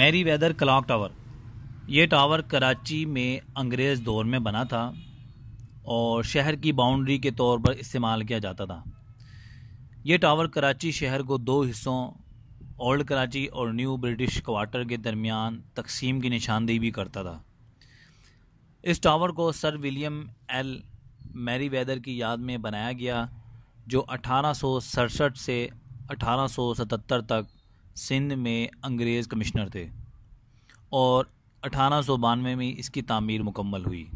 Mary Merewether clock tower ये tower Karachi में अंग्रेज़ दौर में बना था और शहर की बाउंड्री के तौर पर इस्तेमाल किया जाता था ये टावर कराची शहर को दो हिस्सों ओल्ड कराची और न्यू ब्रिटिश क्वार्टर के दरमियान तकसीम की निशानदेही भी करता था इस टावर को sir William L Merewether की याद में बनाया गया जो अठारह से अठारह तक सिंध में अंग्रेज़ कमिश्नर थे और अठारह सौ बानवे में इसकी तामीर मुकम्मल हुई